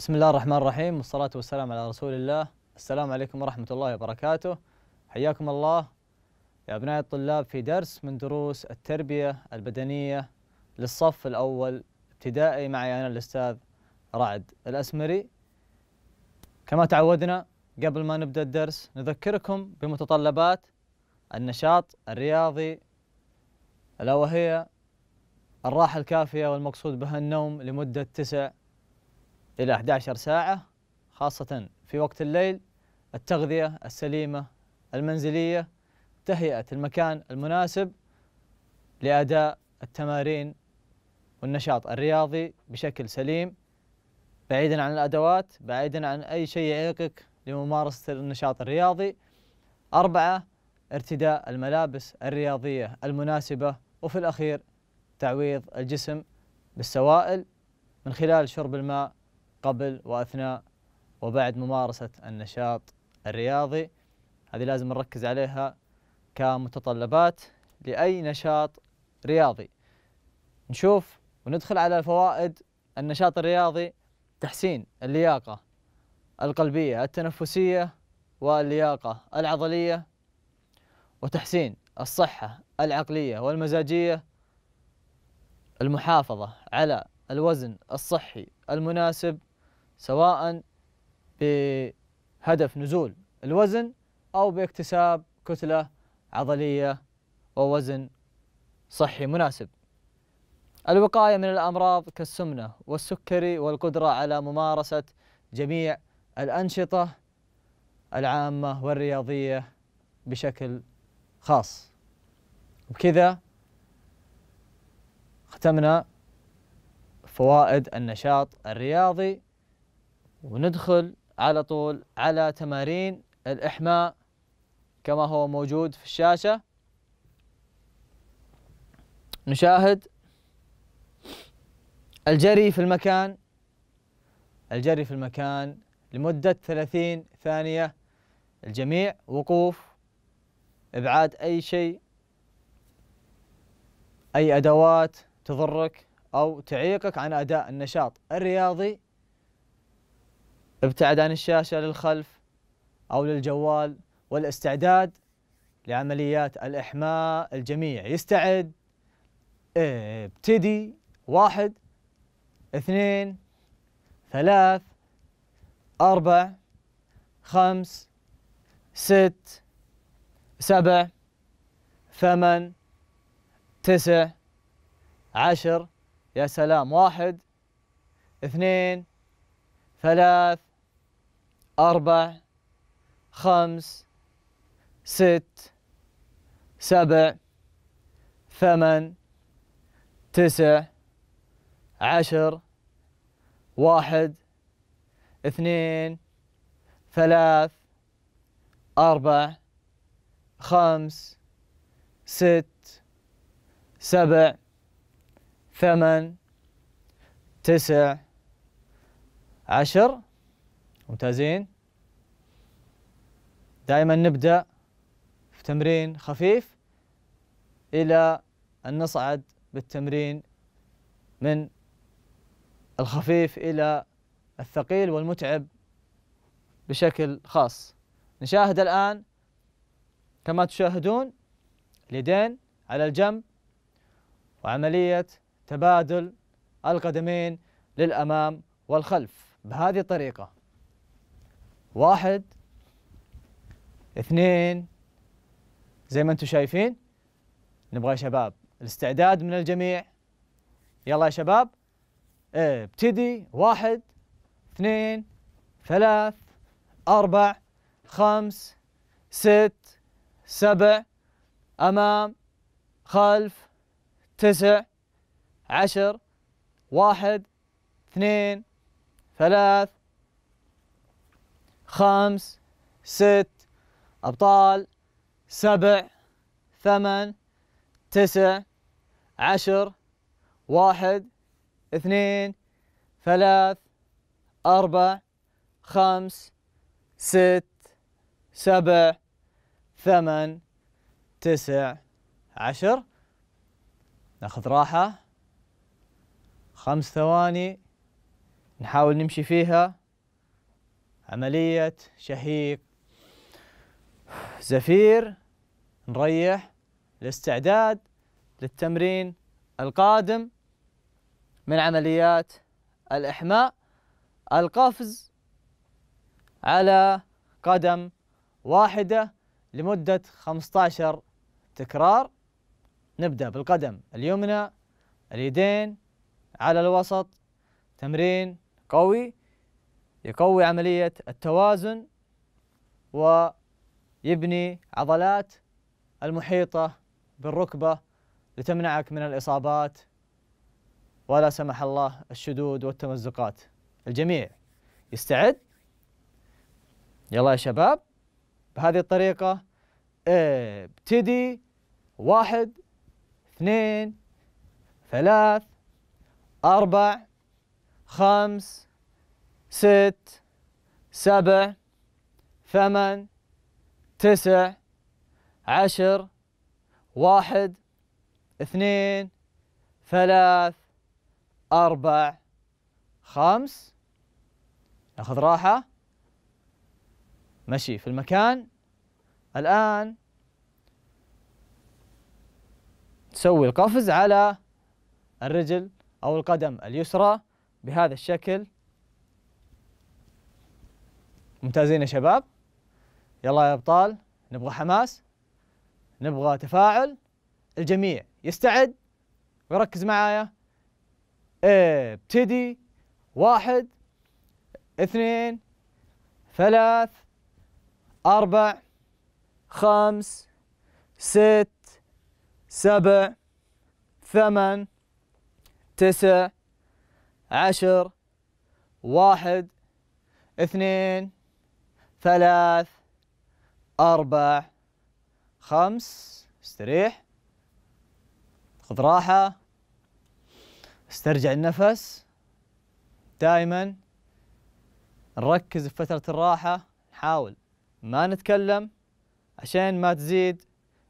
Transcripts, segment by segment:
بسم الله الرحمن الرحيم والصلاة والسلام على رسول الله السلام عليكم ورحمة الله وبركاته حياكم الله يا أبناء الطلاب في درس من دروس التربية البدنية للصف الأول ابتدائي معي أنا الأستاذ رعد الأسمري كما تعودنا قبل ما نبدأ الدرس نذكركم بمتطلبات النشاط الرياضي ألا وهي الراحة الكافية والمقصود بها النوم لمدة تسع إلى 11 ساعة خاصة في وقت الليل التغذية السليمة المنزلية تهيئة المكان المناسب لأداء التمارين والنشاط الرياضي بشكل سليم بعيدا عن الأدوات بعيدا عن أي شيء يعيقك لممارسة النشاط الرياضي أربعة ارتداء الملابس الرياضية المناسبة وفي الأخير تعويض الجسم بالسوائل من خلال شرب الماء قبل وأثناء وبعد ممارسة النشاط الرياضي هذه لازم نركز عليها كمتطلبات لأي نشاط رياضي نشوف وندخل على فوائد النشاط الرياضي تحسين اللياقة القلبية التنفسية واللياقة العضلية وتحسين الصحة العقلية والمزاجية المحافظة على الوزن الصحي المناسب سواء بهدف نزول الوزن أو باكتساب كتلة عضلية ووزن صحي مناسب الوقاية من الأمراض كالسمنة والسكري والقدرة على ممارسة جميع الأنشطة العامة والرياضية بشكل خاص وبكذا ختمنا فوائد النشاط الرياضي وندخل على طول على تمارين الإحماء كما هو موجود في الشاشة نشاهد الجري في المكان الجري في المكان لمدة 30 ثانية الجميع وقوف إبعاد أي شيء أي أدوات تضرك أو تعيقك عن أداء النشاط الرياضي ابتعد عن الشاشة للخلف أو للجوال والاستعداد لعمليات الإحماء الجميع يستعد ابتدي واحد اثنين ثلاث أربع خمس ست سبع ثمن تسع عشر يا سلام واحد اثنين ثلاث أربع خمس ست سبع ثمن تسع عشر واحد اثنين ثلاث أربع خمس ست سبع ثمن تسع عشر ممتازين دائما نبدأ في تمرين خفيف إلى أن نصعد بالتمرين من الخفيف إلى الثقيل والمتعب بشكل خاص نشاهد الآن كما تشاهدون اليدين على الجنب وعملية تبادل القدمين للأمام والخلف بهذه الطريقة واحد اثنين زي ما انتم شايفين نبغى يا شباب الاستعداد من الجميع يلا يا شباب إيه، ابتدي واحد اثنين ثلاث أربع خمس ست سبع أمام خلف تسع عشر واحد اثنين ثلاث خمس ست أبطال سبع ثمن تسع عشر واحد اثنين ثلاث أربع خمس ست سبع ثمن تسع عشر ناخذ راحة خمس ثواني نحاول نمشي فيها عملية شهيق زفير نريح الاستعداد للتمرين القادم من عمليات الإحماء القفز على قدم واحدة لمدة 15 تكرار نبدأ بالقدم اليمنى اليدين على الوسط تمرين قوي يقوي عملية التوازن ويبني عضلات المحيطة بالركبة لتمنعك من الإصابات ولا سمح الله الشدود والتمزقات الجميع يستعد يلا يا شباب بهذه الطريقة ابتدي واحد اثنين ثلاث أربع خمس ست سبع ثمان تسع عشر واحد اثنين ثلاث أربع خمس ناخذ راحة مشي في المكان الآن تسوي القفز على الرجل أو القدم اليسرى بهذا الشكل ممتازين يا شباب يلا يا ابطال نبغى حماس نبغى تفاعل الجميع يستعد ويركز معايا ابتدي واحد اثنين ثلاث أربع خمس ست سبع ثمان تسع عشر واحد اثنين ثلاث أربع خمس استريح خذ راحة استرجع النفس دائما نركز في فترة الراحة نحاول ما نتكلم عشان ما تزيد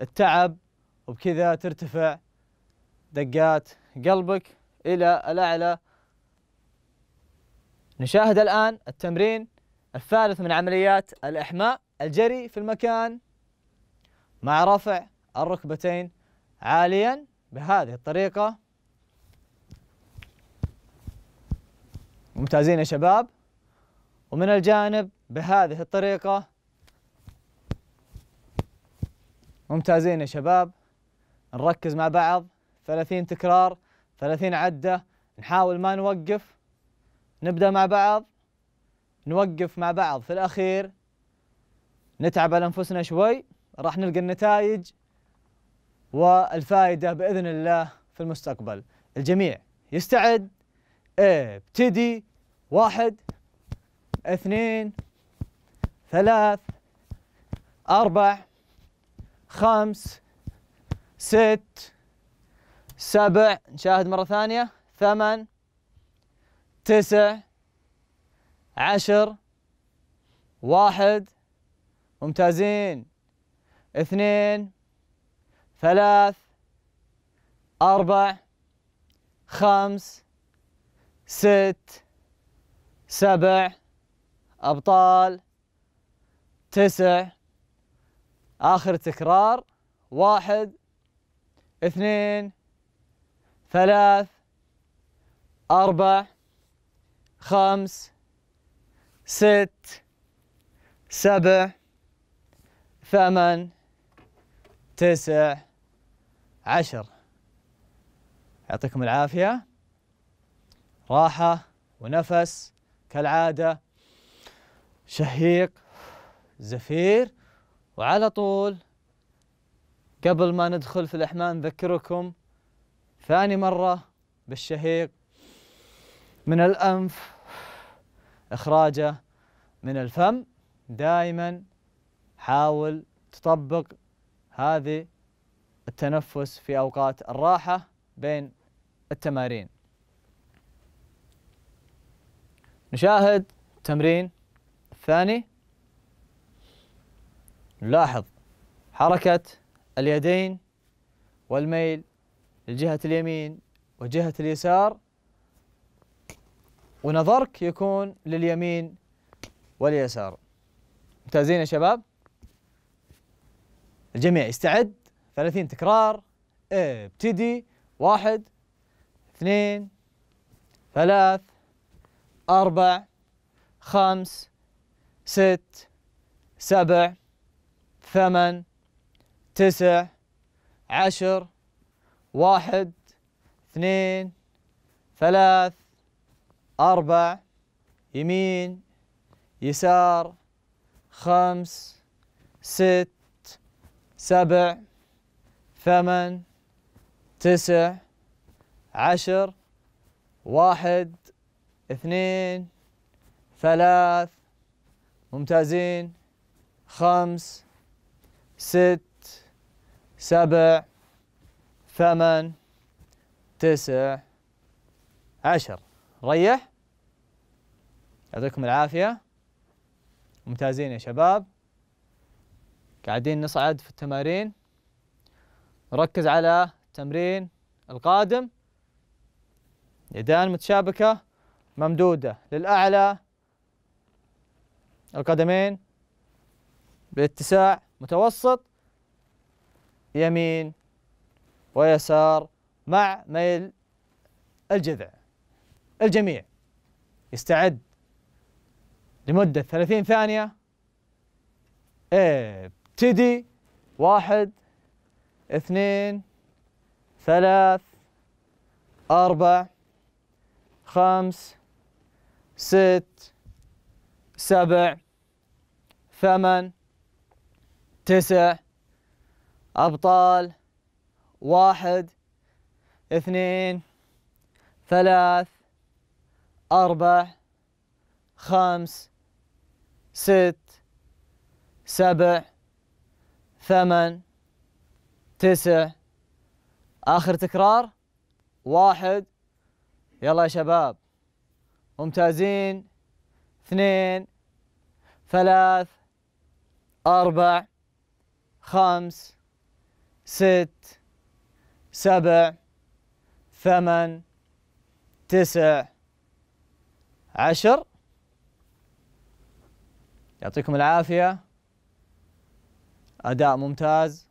التعب وبكذا ترتفع دقات قلبك إلى الأعلى نشاهد الآن التمرين الثالث من عمليات الإحماء الجري في المكان مع رفع الركبتين عاليا بهذه الطريقة ممتازين يا شباب ومن الجانب بهذه الطريقة ممتازين يا شباب نركز مع بعض 30 تكرار 30 عدة نحاول ما نوقف نبدأ مع بعض نوقف مع بعض في الأخير نتعب على أنفسنا شوي راح نلقى النتائج والفائدة بإذن الله في المستقبل الجميع يستعد ابتدي واحد اثنين ثلاث أربع خمس ست سبع نشاهد مرة ثانية ثمان تسع عشر واحد ممتازين اثنين ثلاث أربع خمس ست سبع أبطال تسع آخر تكرار واحد اثنين ثلاث أربع خمس ست سبع ثمان تسع عشر يعطيكم العافية راحة ونفس كالعادة شهيق زفير وعلى طول قبل ما ندخل في الاحماء نذكركم ثاني مرة بالشهيق من الأنف إخراجه من الفم دائما حاول تطبق هذه التنفس في أوقات الراحة بين التمارين نشاهد التمرين الثاني نلاحظ حركة اليدين والميل لجهة اليمين وجهة اليسار ونظرك يكون لليمين واليسار ممتازين يا شباب الجميع يستعد 30 تكرار ابتدي واحد اثنين ثلاث أربع خمس ست سبع ثمن تسع عشر واحد اثنين ثلاث أربع يمين يسار خمس ست سبع ثمن تسع عشر واحد اثنين ثلاث ممتازين خمس ست سبع ثمن تسع عشر ريح يعطيكم العافية ممتازين يا شباب قاعدين نصعد في التمارين نركز على التمرين القادم يدان متشابكة ممدودة للأعلى القدمين باتساع متوسط يمين ويسار مع ميل الجذع الجميع يستعد لمدة ثلاثين ثانية ابتدي واحد اثنين ثلاث أربع خمس ست سبع ثمان تسع أبطال واحد اثنين ثلاث أربع خمس ست سبع ثمن تسع آخر تكرار واحد يلا يا شباب ممتازين اثنين ثلاث أربع خمس ست سبع ثمن تسع عشر يعطيكم العافية أداء ممتاز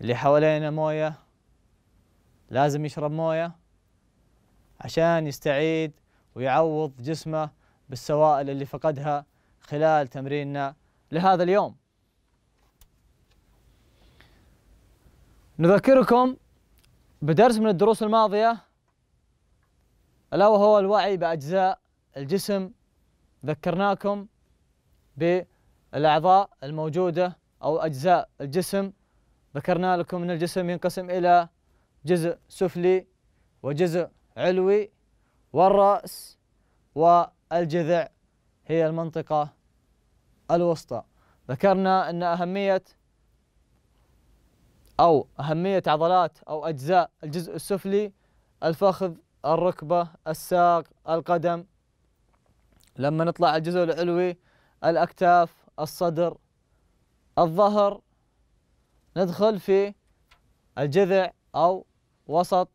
اللي حوالينا موية لازم يشرب موية عشان يستعيد ويعوض جسمه بالسوائل اللي فقدها خلال تمريننا لهذا اليوم نذكركم بدرس من الدروس الماضية ألا وهو الوعي بأجزاء الجسم ذكرناكم بالأعضاء الموجودة أو أجزاء الجسم ذكرنا لكم أن الجسم ينقسم إلى جزء سفلي وجزء علوي والرأس والجذع هي المنطقة الوسطى ذكرنا أن أهمية أو أهمية عضلات أو أجزاء الجزء السفلي الفخذ الركبة الساق القدم لما نطلع على الجزء العلوي الأكتاف الصدر الظهر ندخل في الجذع أو وسط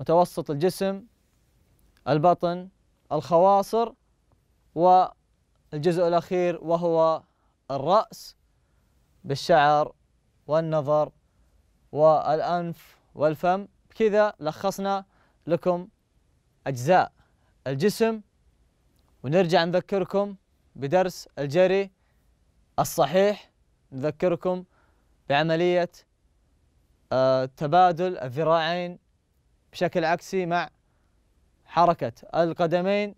متوسط الجسم البطن الخواصر والجزء الأخير وهو الرأس بالشعر والنظر والأنف والفم كذا لخصنا لكم أجزاء الجسم ونرجع نذكركم بدرس الجري الصحيح نذكركم بعملية آه، تبادل الذراعين بشكل عكسي مع حركة القدمين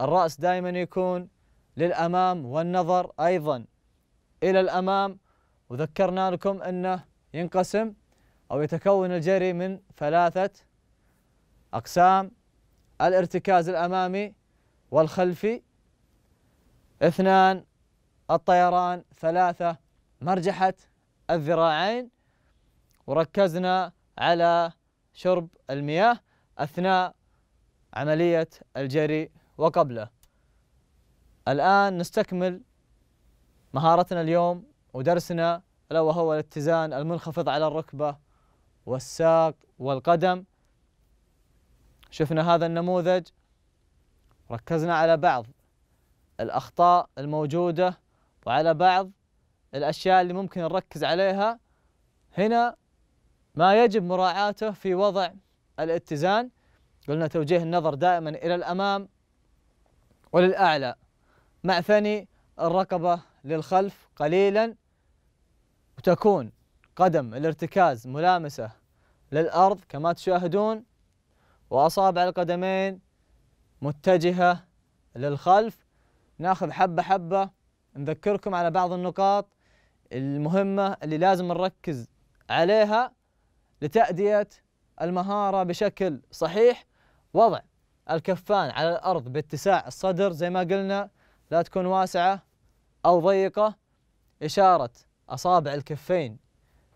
الرأس دائما يكون للأمام والنظر أيضا إلى الأمام وذكرنا لكم أنه ينقسم أو يتكون الجري من ثلاثة أقسام الارتكاز الأمامي والخلفي اثنان الطيران ثلاثة مرجحة الذراعين وركزنا على شرب المياه أثناء عملية الجري وقبله الآن نستكمل مهارتنا اليوم ودرسنا ألا وهو الاتزان المنخفض على الركبة والساق والقدم شفنا هذا النموذج ركزنا على بعض الأخطاء الموجودة وعلى بعض الأشياء اللي ممكن نركز عليها هنا ما يجب مراعاته في وضع الاتزان قلنا توجيه النظر دائما إلى الأمام وللأعلى مع ثني الرقبة للخلف قليلا وتكون قدم الارتكاز ملامسة للأرض كما تشاهدون وأصابع القدمين متجهة للخلف ناخذ حبة حبة نذكركم على بعض النقاط المهمة اللي لازم نركز عليها لتأدية المهارة بشكل صحيح وضع الكفان على الأرض باتساع الصدر زي ما قلنا لا تكون واسعة أو ضيقة إشارة أصابع الكفين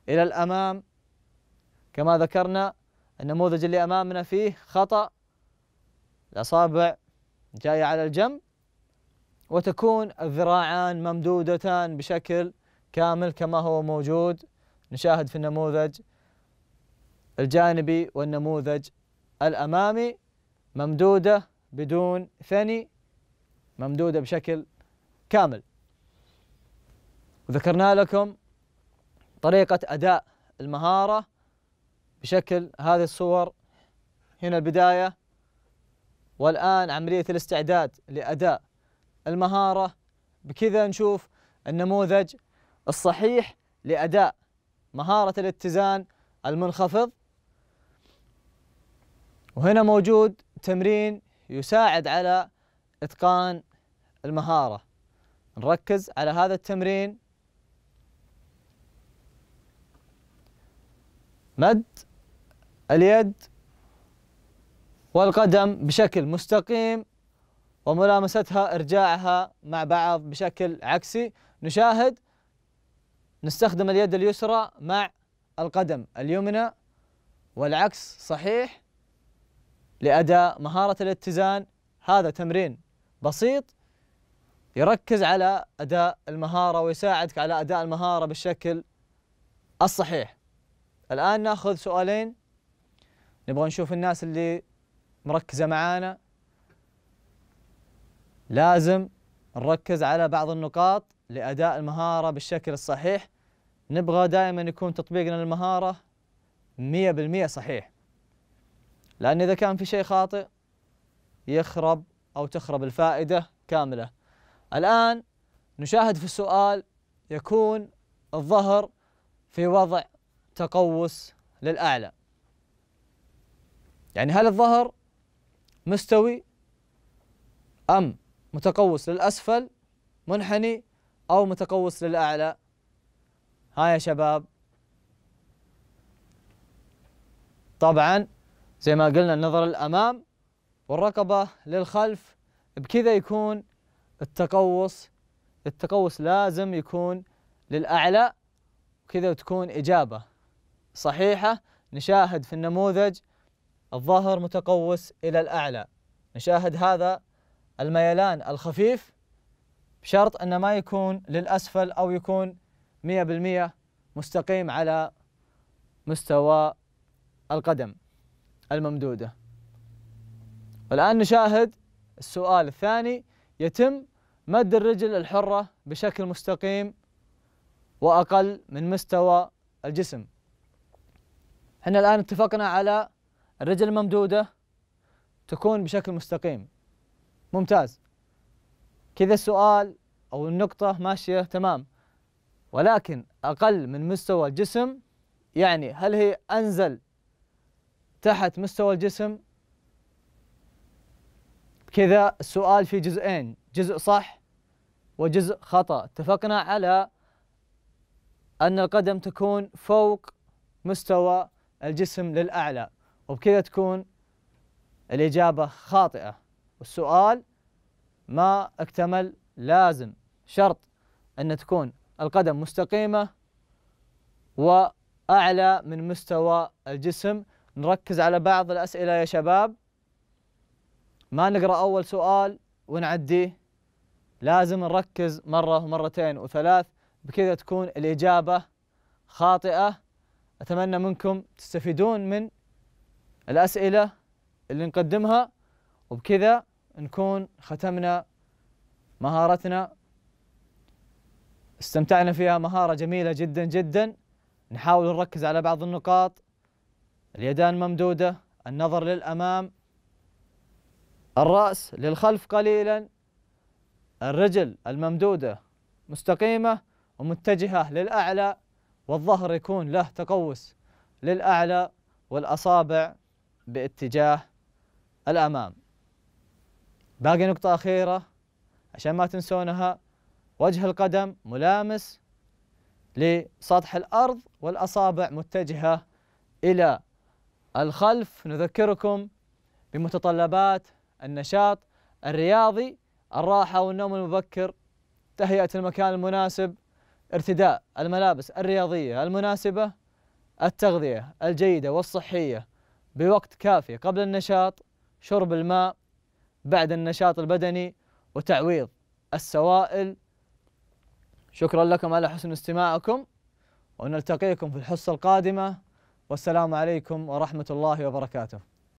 إلى الأمام كما ذكرنا النموذج اللي أمامنا فيه خطأ الأصابع جاية على الجنب وتكون الذراعان ممدودتان بشكل كامل كما هو موجود نشاهد في النموذج الجانبي والنموذج الأمامي ممدودة بدون ثني ممدودة بشكل كامل وذكرنا لكم طريقة أداء المهارة بشكل هذه الصور هنا البداية والآن عملية الاستعداد لأداء المهارة بكذا نشوف النموذج الصحيح لأداء مهارة الاتزان المنخفض وهنا موجود تمرين يساعد على إتقان المهارة نركز على هذا التمرين مد اليد والقدم بشكل مستقيم وملامستها إرجاعها مع بعض بشكل عكسي نشاهد نستخدم اليد اليسرى مع القدم اليمنى والعكس صحيح لأداء مهارة الاتزان هذا تمرين بسيط يركز على أداء المهارة ويساعدك على أداء المهارة بالشكل الصحيح الآن ناخذ سؤالين نبغى نشوف الناس اللي مركزة معانا لازم نركز على بعض النقاط لأداء المهارة بالشكل الصحيح نبغى دائما يكون تطبيقنا للمهارة مية بالمية صحيح لأن إذا كان في شيء خاطئ يخرب أو تخرب الفائدة كاملة الآن نشاهد في السؤال يكون الظهر في وضع تقوس للأعلى يعني هل الظهر مستوي أم متقوس للأسفل منحني أو متقوس للأعلى ها يا شباب طبعا زي ما قلنا النظر للأمام والرقبة للخلف بكذا يكون التقوس التقوس لازم يكون للأعلى كذا تكون إجابة صحيحة نشاهد في النموذج الظاهر متقوس إلى الأعلى نشاهد هذا الميلان الخفيف بشرط أنه ما يكون للأسفل أو يكون 100% مستقيم على مستوى القدم الممدودة والآن نشاهد السؤال الثاني يتم مد الرجل الحرة بشكل مستقيم وأقل من مستوى الجسم احنا الآن اتفقنا على الرجل الممدودة تكون بشكل مستقيم ممتاز كذا السؤال أو النقطة ماشية تمام ولكن أقل من مستوى الجسم يعني هل هي أنزل تحت مستوى الجسم كذا السؤال في جزئين جزء صح وجزء خطأ اتفقنا على أن القدم تكون فوق مستوى الجسم للأعلى وبكذا تكون الإجابة خاطئة والسؤال ما اكتمل لازم شرط أن تكون القدم مستقيمة وأعلى من مستوى الجسم نركز على بعض الأسئلة يا شباب ما نقرأ أول سؤال ونعديه لازم نركز مرة ومرتين وثلاث بكذا تكون الإجابة خاطئة أتمنى منكم تستفيدون من الأسئلة اللي نقدمها وبكذا نكون ختمنا مهارتنا استمتعنا فيها مهارة جميلة جدا جدا نحاول نركز على بعض النقاط اليدان ممدودة النظر للأمام الرأس للخلف قليلا الرجل الممدودة مستقيمة ومتجهة للأعلى والظهر يكون له تقوس للأعلى والأصابع باتجاه الأمام باقي نقطة أخيرة عشان ما تنسونها وجه القدم ملامس لسطح الأرض والأصابع متجهة إلى الخلف نذكركم بمتطلبات النشاط الرياضي الراحة والنوم المبكر تهيئة المكان المناسب ارتداء الملابس الرياضية المناسبة التغذية الجيدة والصحية بوقت كافي قبل النشاط شرب الماء بعد النشاط البدني وتعويض السوائل شكرا لكم على حسن استماعكم ونلتقيكم في الحصة القادمة والسلام عليكم ورحمة الله وبركاته